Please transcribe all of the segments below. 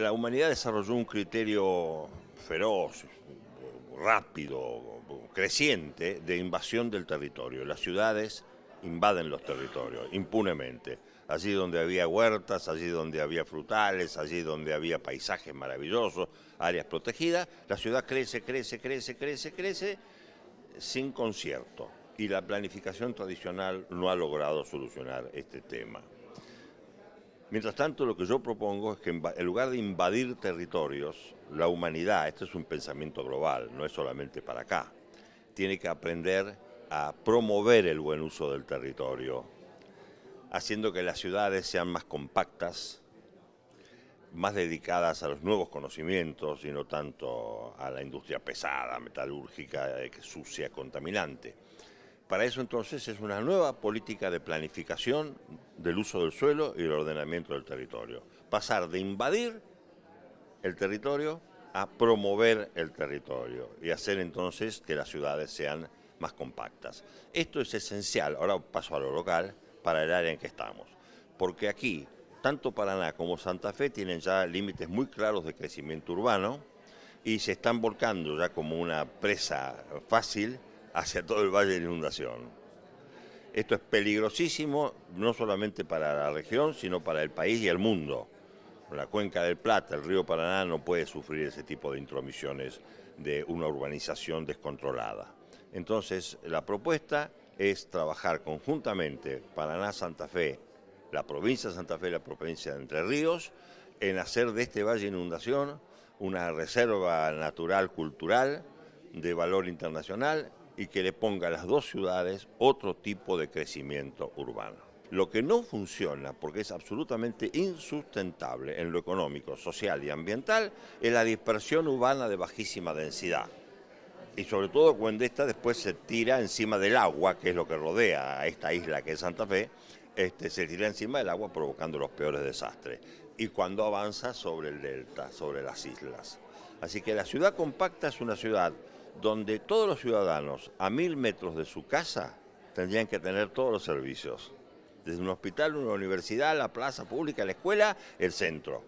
la humanidad desarrolló un criterio feroz, rápido, creciente de invasión del territorio. Las ciudades invaden los territorios impunemente. Allí donde había huertas, allí donde había frutales, allí donde había paisajes maravillosos, áreas protegidas, la ciudad crece, crece, crece, crece, crece sin concierto. Y la planificación tradicional no ha logrado solucionar este tema. Mientras tanto, lo que yo propongo es que en lugar de invadir territorios, la humanidad, este es un pensamiento global, no es solamente para acá, tiene que aprender a promover el buen uso del territorio, haciendo que las ciudades sean más compactas, más dedicadas a los nuevos conocimientos y no tanto a la industria pesada, metalúrgica, eh, sucia, contaminante. Para eso entonces es una nueva política de planificación del uso del suelo y el ordenamiento del territorio. Pasar de invadir el territorio a promover el territorio y hacer entonces que las ciudades sean más compactas. Esto es esencial, ahora paso a lo local, para el área en que estamos, porque aquí, tanto Paraná como Santa Fe tienen ya límites muy claros de crecimiento urbano y se están volcando ya como una presa fácil hacia todo el valle de inundación. Esto es peligrosísimo no solamente para la región, sino para el país y el mundo. La cuenca del Plata, el río Paraná, no puede sufrir ese tipo de intromisiones de una urbanización descontrolada. Entonces, la propuesta es trabajar conjuntamente Paraná-Santa Fe, la provincia de Santa Fe y la provincia de Entre Ríos, en hacer de este valle de inundación una reserva natural cultural de valor internacional y que le ponga a las dos ciudades otro tipo de crecimiento urbano. Lo que no funciona, porque es absolutamente insustentable en lo económico, social y ambiental, es la dispersión urbana de bajísima densidad. Y sobre todo cuando esta después se tira encima del agua, que es lo que rodea a esta isla que es Santa Fe, este, se tira encima del agua provocando los peores desastres y cuando avanza sobre el delta, sobre las islas. Así que la ciudad compacta es una ciudad donde todos los ciudadanos a mil metros de su casa tendrían que tener todos los servicios, desde un hospital, una universidad, la plaza pública, la escuela, el centro.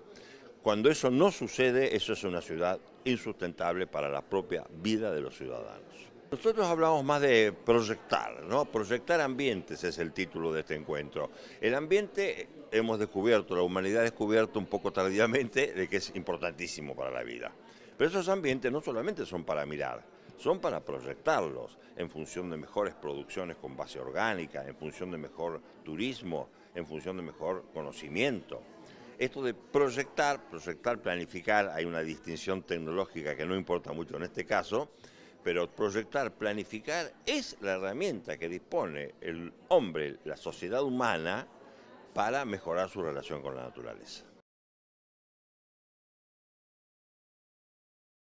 Cuando eso no sucede, eso es una ciudad insustentable para la propia vida de los ciudadanos. Nosotros hablamos más de proyectar, ¿no? Proyectar ambientes es el título de este encuentro. El ambiente hemos descubierto, la humanidad ha descubierto un poco tardíamente de que es importantísimo para la vida. Pero esos ambientes no solamente son para mirar, son para proyectarlos en función de mejores producciones con base orgánica, en función de mejor turismo, en función de mejor conocimiento. Esto de proyectar, proyectar, planificar, hay una distinción tecnológica que no importa mucho en este caso, pero proyectar, planificar es la herramienta que dispone el hombre, la sociedad humana, para mejorar su relación con la naturaleza.